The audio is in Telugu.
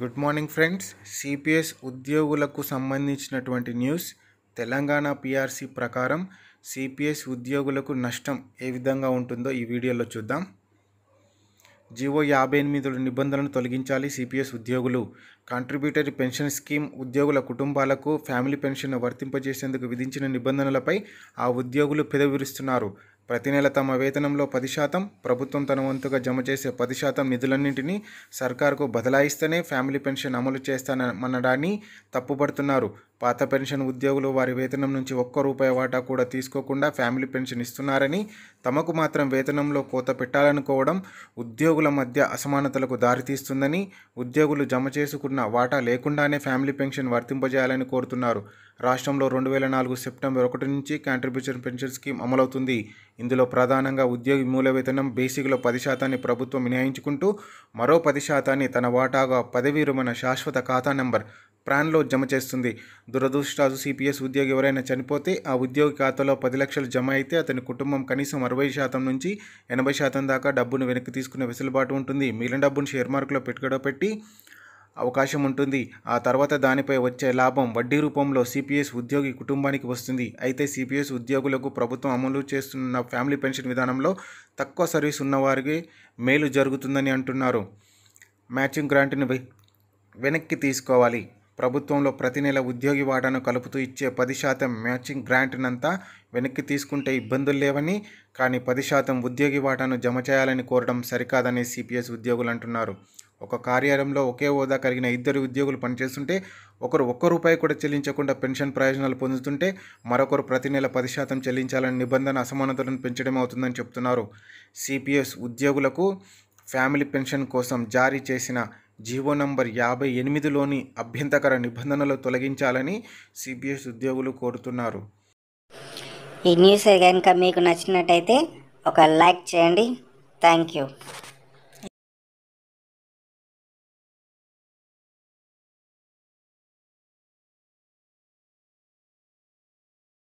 గుడ్ మార్నింగ్ ఫ్రెండ్స్ సిపిఎస్ ఉద్యోగులకు సంబంధించినటువంటి న్యూస్ తెలంగాణ పిఆర్సీ ప్రకారం సిపిఎస్ ఉద్యోగులకు నష్టం ఏ విధంగా ఉంటుందో ఈ వీడియోలో చూద్దాం జీవో యాభై ఎనిమిది నిబంధనలను తొలగించాలి సిపిఎస్ ఉద్యోగులు కాంట్రిబ్యూటరీ పెన్షన్ స్కీమ్ ఉద్యోగుల కుటుంబాలకు ఫ్యామిలీ పెన్షన్ వర్తింపజేసేందుకు విధించిన నిబంధనలపై ఆ ఉద్యోగులు పెదవిరుస్తున్నారు ప్రతి నెల తమ వేతనంలో పది శాతం ప్రభుత్వం తన వంతుగా జమ చేసే పది శాతం నిధులన్నింటినీ సర్కారుకు బదలాయిస్తేనే ఫ్యామిలీ పెన్షన్ అమలు చేస్తానమనడాన్ని తప్పుపడుతున్నారు పాత పెన్షన్ ఉద్యోగులు వారి వేతనం నుంచి ఒక్క రూపాయి వాటా కూడా తీసుకోకుండా ఫ్యామిలీ పెన్షన్ ఇస్తున్నారని తమకు మాత్రం వేతనంలో కోత పెట్టాలనుకోవడం ఉద్యోగుల మధ్య అసమానతలకు దారితీస్తుందని ఉద్యోగులు జమ చేసుకున్న వాటా లేకుండానే ఫ్యామిలీ పెన్షన్ వర్తింపజేయాలని కోరుతున్నారు రాష్ట్రంలో రెండు వేల నాలుగు సెప్టెంబర్ ఒకటి నుంచి కాంట్రిబ్యూషన్ పెన్షన్ స్కీమ్ అమలవుతుంది ఇందులో ప్రధానంగా ఉద్యోగి మూల వేతనం బేసిక్లో పది శాతాన్ని ప్రభుత్వం మినహాయించుకుంటూ మరో పది శాతాన్ని తన వాటాగా పదవీ రుమైన శాశ్వత ఖాతా నంబర్ ప్రాన్లో జమ చేస్తుంది దురదృష్టాలు సిపిఎస్ ఉద్యోగి ఎవరైనా చనిపోతే ఆ ఉద్యోగి ఖాతాలో పది లక్షలు జమ అయితే అతని కుటుంబం కనీసం అరవై శాతం నుంచి ఎనభై శాతం దాకా డబ్బును వెనక్కి తీసుకునే వెసులుబాటు ఉంటుంది మిగిలిన డబ్బును షేర్ మార్కెట్లో పెట్టుకడ పెట్టి అవకాశం ఉంటుంది ఆ తర్వాత దానిపై వచ్చే లాభం వడ్డీ రూపంలో సిపిఎస్ ఉద్యోగి కుటుంబానికి వస్తుంది అయితే సిపిఎస్ ఉద్యోగులకు ప్రభుత్వం అమలు చేస్తున్న ఫ్యామిలీ పెన్షన్ విధానంలో తక్కువ సర్వీస్ ఉన్నవారికి మేలు జరుగుతుందని అంటున్నారు మ్యాచింగ్ గ్రాంట్ని వెనక్కి తీసుకోవాలి ప్రభుత్వంలో ప్రతి నెల ఉద్యోగి వాటాను కలుపుతూ ఇచ్చే పది శాతం మ్యాచింగ్ గ్రాంట్నంతా వెనక్కి తీసుకుంటే ఇబ్బందులు లేవని కానీ పది శాతం ఉద్యోగి వాటాను జమ చేయాలని కోరడం సరికాదని సిపిఎస్ ఉద్యోగులు అంటున్నారు ఒక కార్యాలయంలో ఒకే హోదా కలిగిన ఇద్దరు ఉద్యోగులు పనిచేస్తుంటే ఒకరు ఒక్క రూపాయి కూడా చెల్లించకుండా పెన్షన్ ప్రయోజనాలు పొందుతుంటే మరొకరు ప్రతి నెల పది శాతం చెల్లించాలని నిబంధన అసమానతలను పెంచడం అవుతుందని చెప్తున్నారు సిపిఎస్ ఉద్యోగులకు ఫ్యామిలీ పెన్షన్ కోసం జారీ చేసిన జీవో నంబర్ యాభై ఎనిమిదిలోని అభ్యంతకర నిబంధనలు తొలగించాలని సిబిఎస్ ఉద్యోగులు కోరుతున్నారు ఈ న్యూస్ కనుక మీకు నచ్చినట్టయితే ఒక లైక్ చేయండి థ్యాంక్ యూ